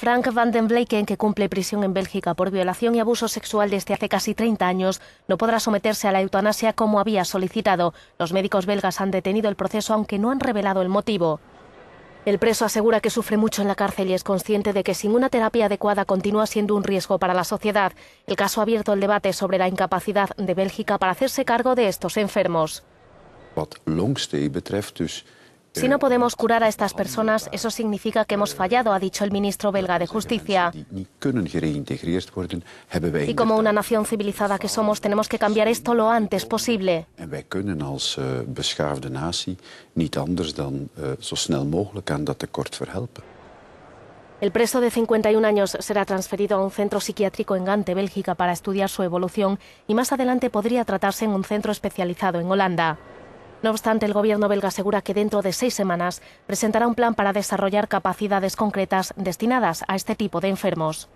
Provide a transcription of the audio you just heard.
Frank Van den Bleken, que cumple prisión en Bélgica por violación y abuso sexual desde hace casi 30 años, no podrá someterse a la eutanasia como había solicitado. Los médicos belgas han detenido el proceso aunque no han revelado el motivo. El preso asegura que sufre mucho en la cárcel y es consciente de que sin una terapia adecuada continúa siendo un riesgo para la sociedad. El caso ha abierto el debate sobre la incapacidad de Bélgica para hacerse cargo de estos enfermos. Si no podemos curar a estas personas, eso significa que hemos fallado, ha dicho el ministro belga de Justicia. Y como una nación civilizada que somos, tenemos que cambiar esto lo antes posible. Eh, eh, el preso de 51 años será transferido a un centro psiquiátrico en Gante, Bélgica, para estudiar su evolución y más adelante podría tratarse en un centro especializado en Holanda. No obstante, el gobierno belga asegura que dentro de seis semanas presentará un plan para desarrollar capacidades concretas destinadas a este tipo de enfermos.